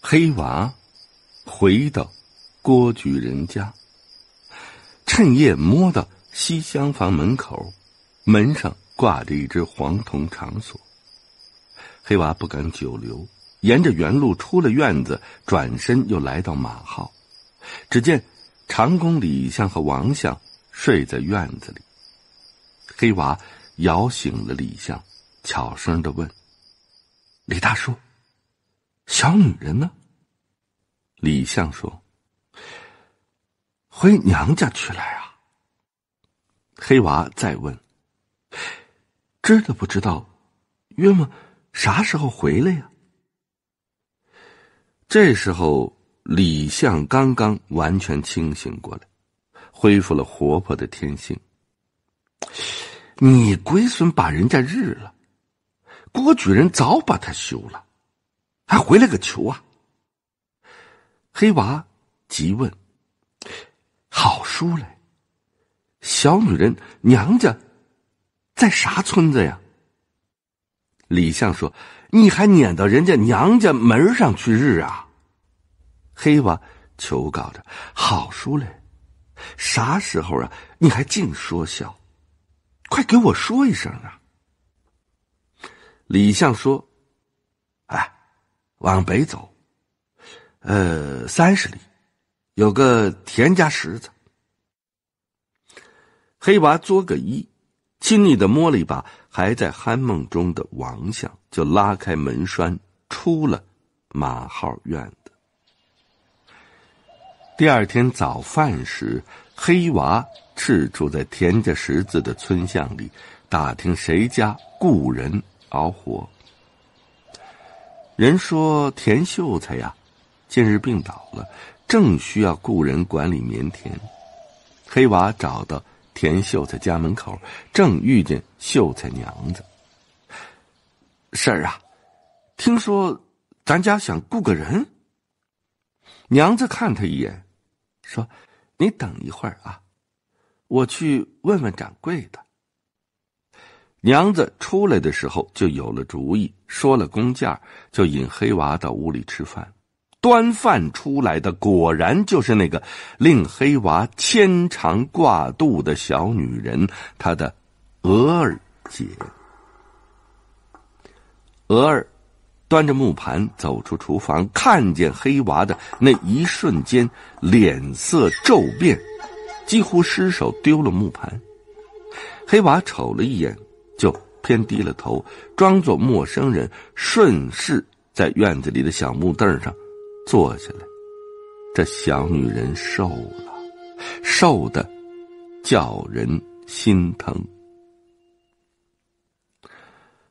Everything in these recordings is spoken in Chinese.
黑娃回到郭举人家，趁夜摸到西厢房门口，门上挂着一只黄铜长锁。黑娃不敢久留，沿着原路出了院子，转身又来到马号。只见长工李相和王相睡在院子里，黑娃摇醒了李相，悄声的问：“李大叔。”小女人呢？李相说：“回娘家去了呀。”黑娃再问：“知道不知道？约么啥时候回来呀？”这时候，李相刚刚完全清醒过来，恢复了活泼的天性。你龟孙把人家日了，郭举人早把他休了。还回来个球啊！黑娃急问：“好书嘞，小女人娘家在啥村子呀？”李相说：“你还撵到人家娘家门上去日啊？”黑娃求告着：“好书嘞，啥时候啊？你还净说笑，快给我说一声啊！”李相说。往北走，呃，三十里，有个田家石子。黑娃作个揖，亲昵的摸了一把还在酣梦中的王相，就拉开门栓，出了马号院的。第二天早饭时，黑娃赤住在田家石子的村巷里，打听谁家雇人熬活。人说田秀才呀，近日病倒了，正需要雇人管理棉田。黑娃找到田秀才家门口，正遇见秀才娘子。婶儿啊，听说咱家想雇个人。娘子看他一眼，说：“你等一会儿啊，我去问问掌柜的。”娘子出来的时候就有了主意，说了工价，就引黑娃到屋里吃饭。端饭出来的果然就是那个令黑娃牵肠挂肚的小女人，她的额尔姐。额尔端着木盘走出厨房，看见黑娃的那一瞬间，脸色骤变，几乎失手丢了木盘。黑娃瞅了一眼。就偏低了头，装作陌生人，顺势在院子里的小木凳上坐下来。这小女人瘦了，瘦的叫人心疼。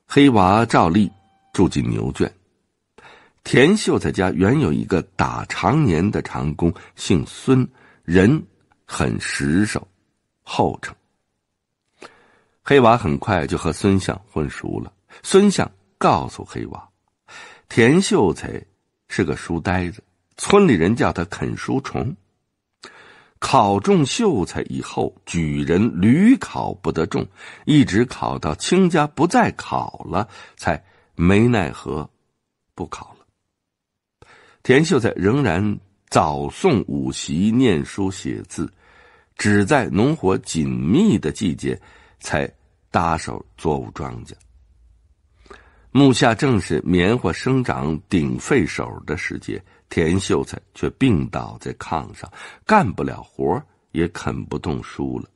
黑娃照例住进牛圈。田秀才家原有一个打长年的长工，姓孙，人很实守，厚诚。黑娃很快就和孙相混熟了。孙相告诉黑娃：“田秀才是个书呆子，村里人叫他啃书虫。考中秀才以后，举人屡考不得中，一直考到亲家不再考了，才没奈何，不考了。田秀才仍然早送午习念书写字，只在农活紧密的季节。”才搭手作物庄稼。木下正是棉花生长顶沸手的时节，田秀才却病倒在炕上，干不了活，也啃不动书了。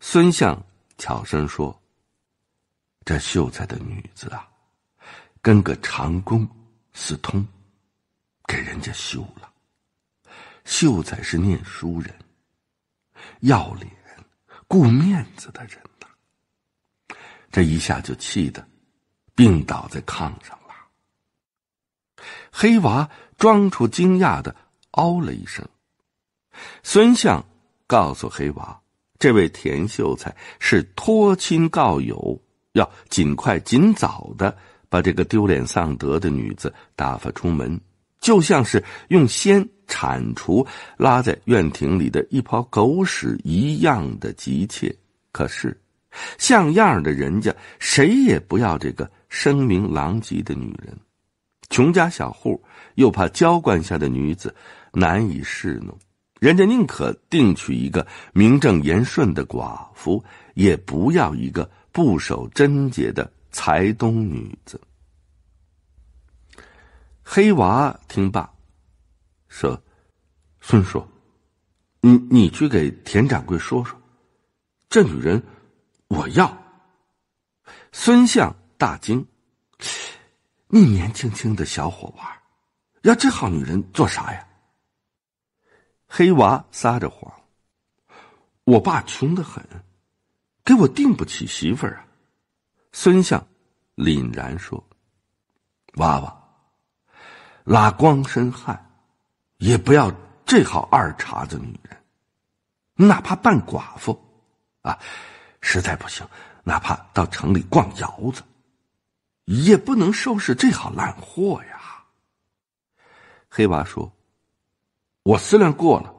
孙相悄声说：“这秀才的女子啊，跟个长工私通，给人家休了。秀才是念书人，要脸。”顾面子的人呐，这一下就气得病倒在炕上了。黑娃装出惊讶的“哦”了一声，孙相告诉黑娃，这位田秀才是托亲告友，要尽快尽早的把这个丢脸丧德的女子打发出门。就像是用锨铲除拉在院庭里的一泡狗屎一样的急切。可是，像样的人家谁也不要这个声名狼藉的女人，穷家小户又怕娇惯下的女子难以侍弄，人家宁可定娶一个名正言顺的寡妇，也不要一个不守贞洁的财东女子。黑娃听罢，说：“孙叔，你你去给田掌柜说说，这女人我要。”孙相大惊：“你年轻轻的小伙娃，要这好女人做啥呀？”黑娃撒着谎：“我爸穷的很，给我定不起媳妇儿啊。”孙相凛然说：“娃娃。”拉光身汉，也不要这好二茬子女人，哪怕扮寡妇，啊，实在不行，哪怕到城里逛窑子，也不能收拾这好烂货呀。黑娃说：“我思量过了，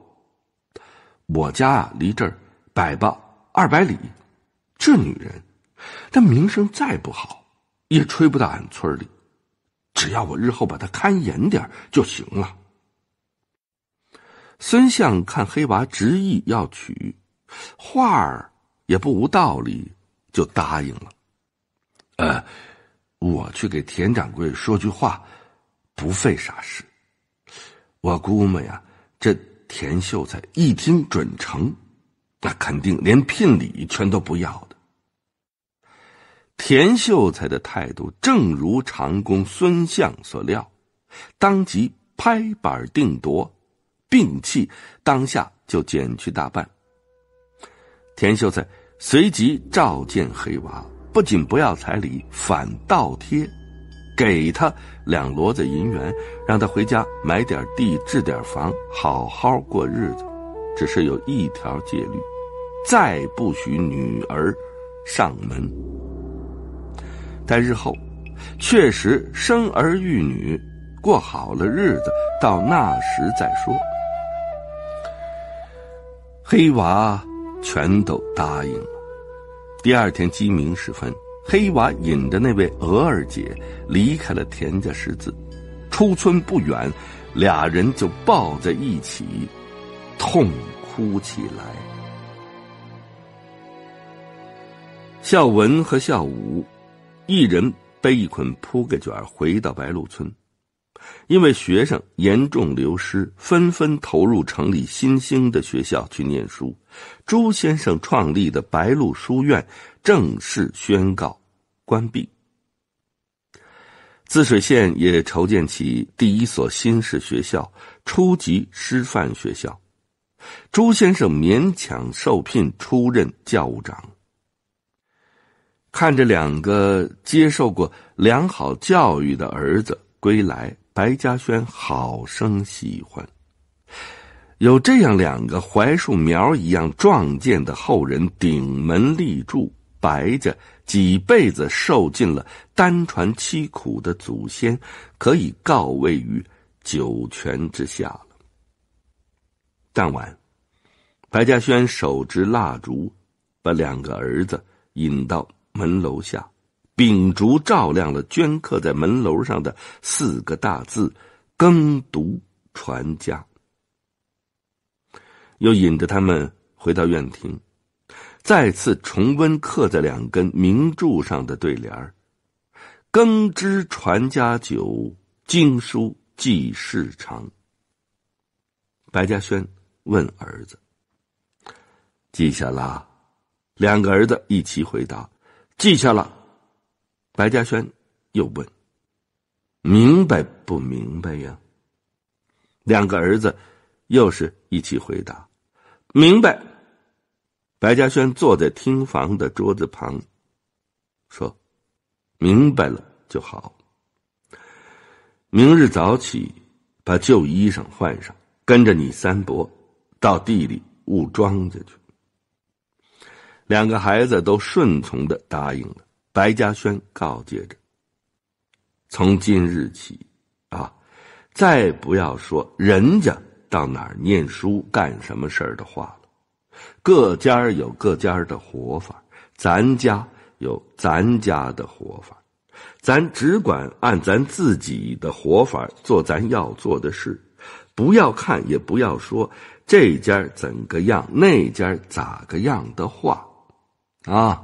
我家啊离这儿百八二百里，这女人，她名声再不好，也吹不到俺村里。”只要我日后把他看严点就行了。孙相看黑娃执意要娶，话儿也不无道理，就答应了。呃，我去给田掌柜说句话，不费啥事。我估摸呀，这田秀才一听准成，那肯定连聘礼全都不要。田秀才的态度，正如长工孙相所料，当即拍板定夺，摒弃当下就减去大半。田秀才随即召见黑娃，不仅不要彩礼，反倒贴给他两骡子银元，让他回家买点地，置点房，好好过日子。只是有一条戒律，再不许女儿上门。在日后，确实生儿育女，过好了日子，到那时再说。黑娃全都答应了。第二天鸡鸣时分，黑娃引着那位娥儿姐离开了田家石子，出村不远，俩人就抱在一起，痛哭起来。孝文和孝武。一人背一捆铺盖卷儿回到白鹿村，因为学生严重流失，纷纷投入城里新兴的学校去念书。朱先生创立的白鹿书院正式宣告关闭。自水县也筹建起第一所新式学校——初级师范学校，朱先生勉强受聘出任教务长。看着两个接受过良好教育的儿子归来，白嘉轩好生喜欢。有这样两个槐树苗一样壮健的后人顶门立柱，白家几辈子受尽了单传凄苦的祖先，可以告慰于九泉之下了。晚，白嘉轩手执蜡烛，把两个儿子引到。门楼下，秉烛照亮了镌刻在门楼上的四个大字“耕读传家”，又引着他们回到院庭，再次重温刻在两根名柱上的对联儿：“耕织传家久，经书济世长。”白嘉轩问儿子：“记下了？”两个儿子一齐回答。记下了，白嘉轩又问：“明白不明白呀？”两个儿子又是一起回答：“明白。”白嘉轩坐在厅房的桌子旁，说：“明白了就好。明日早起，把旧衣裳换上，跟着你三伯到地里务庄稼去。”两个孩子都顺从的答应了。白嘉轩告诫着：“从今日起，啊，再不要说人家到哪儿念书、干什么事儿的话了。各家有各家的活法，咱家有咱家的活法，咱只管按咱自己的活法做咱要做的事，不要看，也不要说这家怎个样，那家咋个样的话。”啊！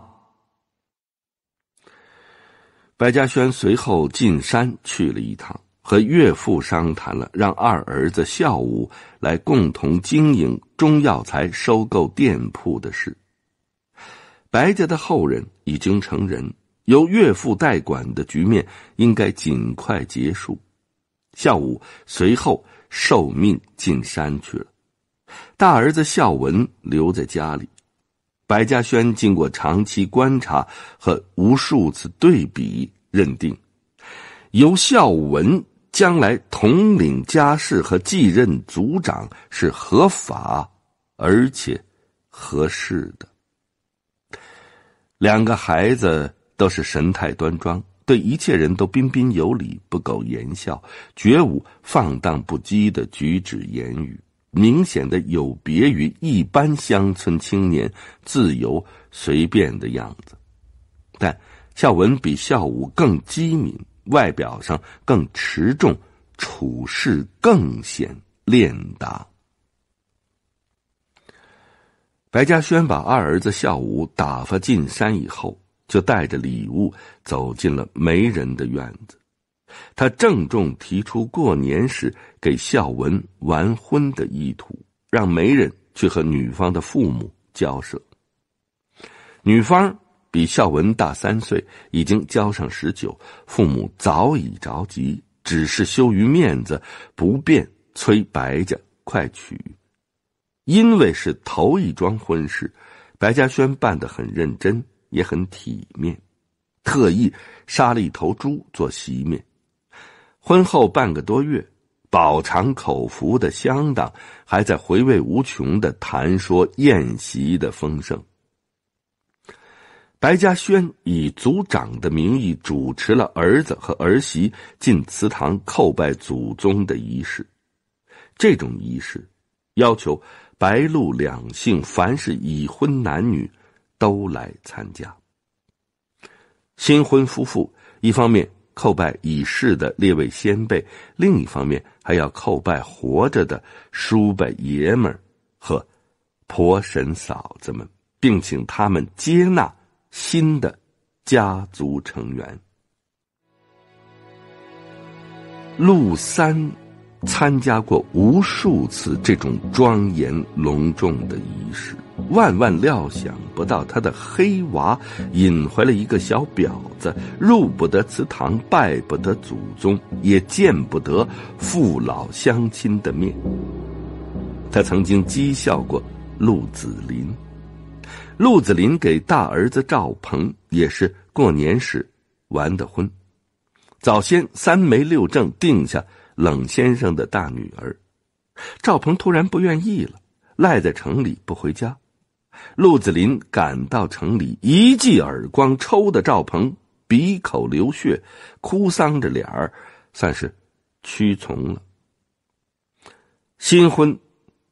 白嘉轩随后进山去了一趟，和岳父商谈了让二儿子孝武来共同经营中药材收购店铺的事。白家的后人已经成人，由岳父代管的局面应该尽快结束。孝武随后受命进山去了，大儿子孝文留在家里。白嘉轩经过长期观察和无数次对比，认定由孝文将来统领家事和继任族长是合法而且合适的。两个孩子都是神态端庄，对一切人都彬彬有礼，不苟言笑，绝无放荡不羁的举止言语。明显的有别于一般乡村青年自由随便的样子，但孝文比孝武更机敏，外表上更持重，处事更显练达。白嘉轩把二儿子孝武打发进山以后，就带着礼物走进了没人的院子。他郑重提出过年时给孝文完婚的意图，让媒人去和女方的父母交涉。女方比孝文大三岁，已经交上十九，父母早已着急，只是羞于面子，不便催白家快娶。因为是头一桩婚事，白嘉轩办得很认真，也很体面，特意杀了一头猪做席面。婚后半个多月，饱尝口福的乡党还在回味无穷的谈说宴席的丰盛。白嘉轩以族长的名义主持了儿子和儿媳进祠堂叩拜祖宗的仪式。这种仪式要求白鹿两姓凡是已婚男女都来参加。新婚夫妇一方面。叩拜已逝的列位先辈，另一方面还要叩拜活着的叔伯爷们儿和婆神嫂子们，并请他们接纳新的家族成员。陆三参加过无数次这种庄严隆重的仪式。万万料想不到，他的黑娃引回了一个小婊子，入不得祠堂，拜不得祖宗，也见不得父老乡亲的面。他曾经讥笑过陆子霖，陆子霖给大儿子赵鹏也是过年时完的婚，早先三媒六证定下冷先生的大女儿，赵鹏突然不愿意了，赖在城里不回家。陆子霖赶到城里，一记耳光抽的赵鹏鼻口流血，哭丧着脸儿，算是屈从了。新婚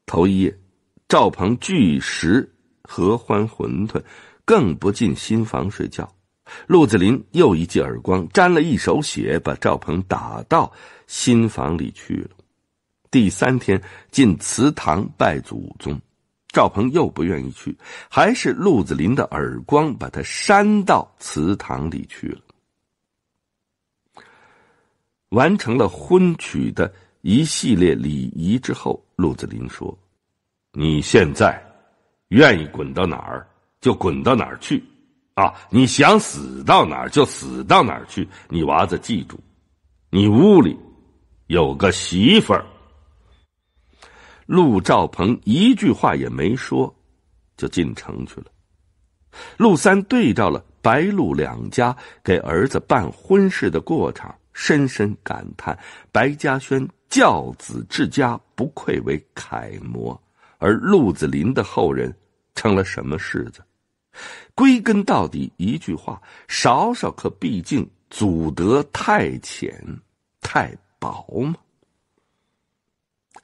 头一夜，赵鹏拒食合欢馄饨，更不进新房睡觉。陆子霖又一记耳光，沾了一手血，把赵鹏打到新房里去了。第三天进祠堂拜祖宗。赵鹏又不愿意去，还是鹿子霖的耳光把他扇到祠堂里去了。完成了婚娶的一系列礼仪之后，鹿子霖说：“你现在愿意滚到哪儿就滚到哪儿去啊！你想死到哪儿就死到哪儿去。你娃子记住，你屋里有个媳妇儿。”陆兆鹏一句话也没说，就进城去了。陆三对照了白陆两家给儿子办婚事的过程，深深感叹：白嘉轩教子治家不愧为楷模，而陆子霖的后人成了什么世子？归根到底，一句话：少少可，毕竟祖德太浅太薄嘛。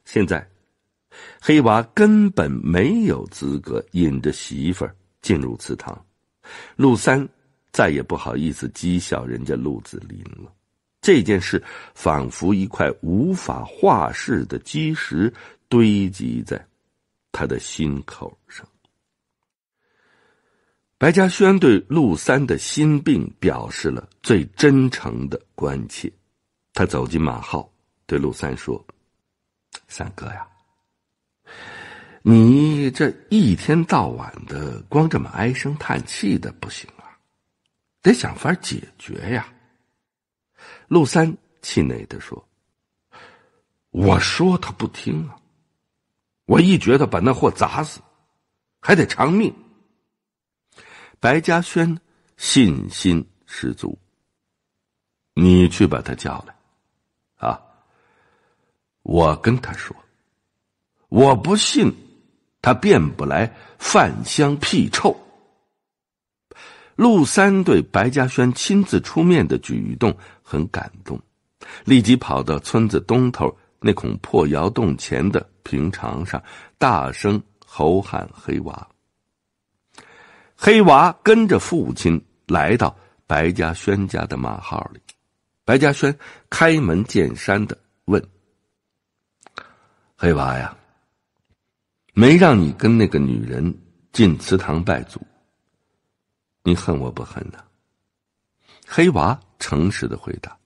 现在。黑娃根本没有资格引着媳妇儿进入祠堂，陆三再也不好意思讥笑人家陆子霖了。这件事仿佛一块无法化释的基石堆积在他的心口上。白嘉轩对陆三的心病表示了最真诚的关切。他走进马号，对陆三说：“三哥呀。”你这一天到晚的光这么唉声叹气的不行啊，得想法解决呀。陆三气馁的说：“我说他不听啊，我一觉得把那货砸死，还得偿命。”白嘉轩信心十足：“你去把他叫来，啊，我跟他说，我不信。”他变不来饭香屁臭。陆三对白嘉轩亲自出面的举动很感动，立即跑到村子东头那孔破窑洞前的平床上，大声吼喊：“黑娃！”黑娃跟着父亲来到白嘉轩家的马号里，白嘉轩开门见山的问：“黑娃呀？”没让你跟那个女人进祠堂拜祖，你恨我不恨呢？黑娃诚实的回答：“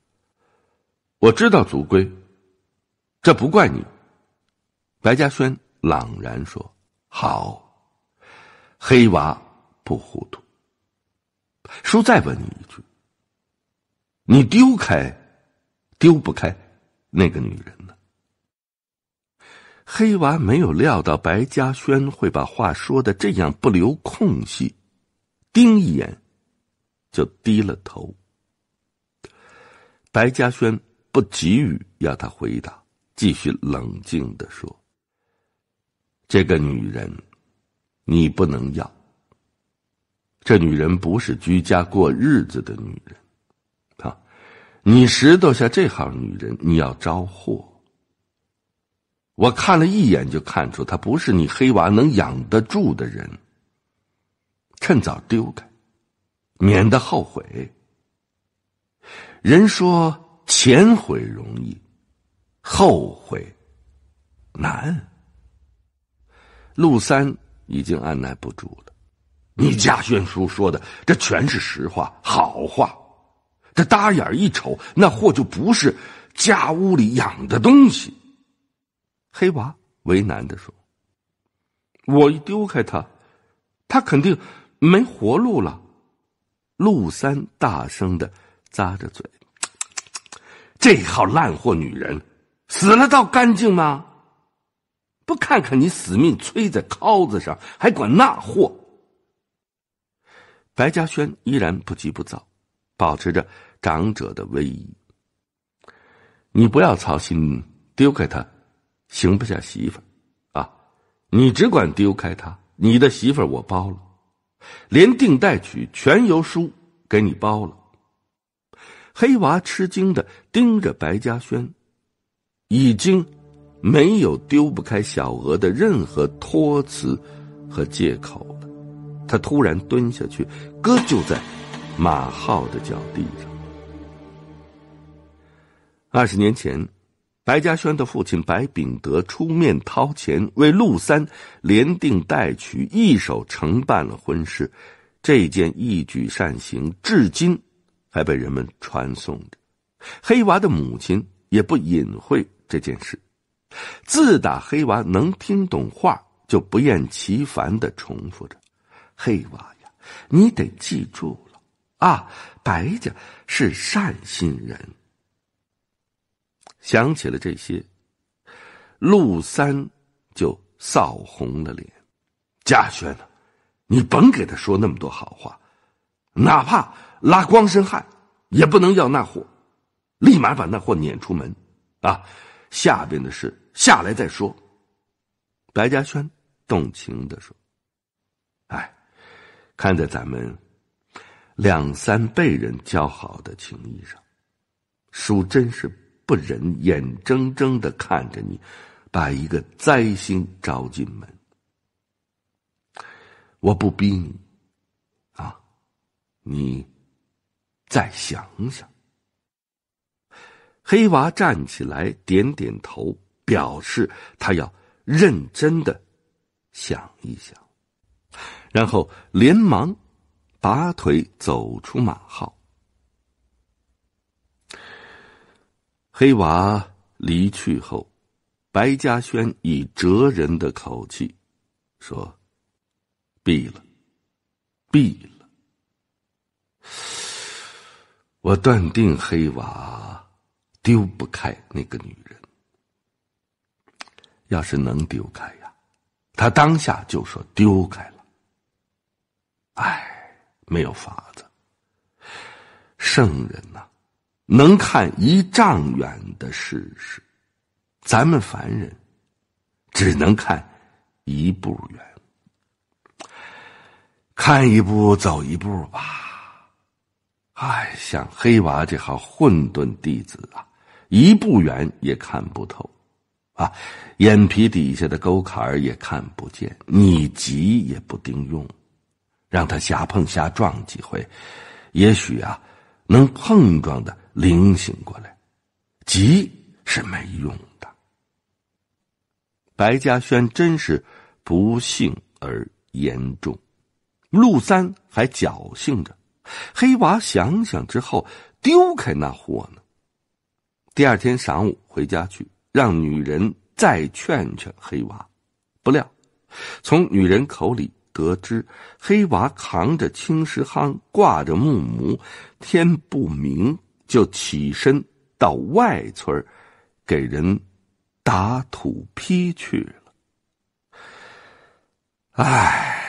我知道族规，这不怪你。”白嘉轩朗然说：“好，黑娃不糊涂。叔再问你一句，你丢开，丢不开那个女人。”黑娃没有料到白嘉轩会把话说的这样不留空隙，盯一眼，就低了头。白嘉轩不急于要他回答，继续冷静的说：“这个女人，你不能要。这女人不是居家过日子的女人，啊，你石头下这号女人，你要招祸。”我看了一眼，就看出他不是你黑娃能养得住的人。趁早丢开，免得后悔。人说前悔容易，后悔难。陆三已经按耐不住了。你家轩叔说的这全是实话，好话。这搭眼一瞅，那货就不是家屋里养的东西。黑娃为难的说：“我一丢开他，他肯定没活路了。”陆三大声的咂着嘴：“这号烂货女人死了倒干净吗？不看看你死命催在尻子上，还管那货？”白嘉轩依然不急不躁，保持着长者的威仪：“你不要操心，丢开他。”行不下媳妇儿，啊！你只管丢开他，你的媳妇儿我包了，连订带娶全由叔给你包了。黑娃吃惊的盯着白嘉轩，已经没有丢不开小娥的任何托词和借口了。他突然蹲下去，哥就在马浩的脚地上。二十年前。白嘉轩的父亲白秉德出面掏钱为陆三连订带娶，一手承办了婚事。这件一举善行，至今还被人们传颂着。黑娃的母亲也不隐晦这件事，自打黑娃能听懂话，就不厌其烦的重复着：“黑娃呀，你得记住了啊，白家是善心人。”想起了这些，陆三就臊红了脸。嘉轩啊，你甭给他说那么多好话，哪怕拉光身汉也不能要那货，立马把那货撵出门啊！下边的事下来再说。白嘉轩动情的说：“哎，看在咱们两三辈人交好的情谊上，叔真是。”不忍眼睁睁的看着你，把一个灾星招进门。我不逼你，啊，你再想想。黑娃站起来，点点头，表示他要认真的想一想，然后连忙拔腿走出马号。黑娃离去后，白嘉轩以哲人的口气说：“毙了，毙了。我断定黑娃丢不开那个女人。要是能丢开呀，他当下就说丢开了。唉，没有法子，圣人呐。”能看一丈远的事实，咱们凡人只能看一步远，看一步走一步吧。哎，像黑娃这号混沌弟子啊，一步远也看不透，啊，眼皮底下的沟坎儿也看不见，你急也不顶用，让他瞎碰瞎撞几回，也许啊，能碰撞的。灵醒过来，急是没用的。白嘉轩真是不幸而严重，陆三还侥幸着，黑娃想想之后丢开那货呢。第二天晌午回家去，让女人再劝劝黑娃。不料，从女人口里得知，黑娃扛着青石夯，挂着木模，天不明。就起身到外村儿给人打土坯去了。唉。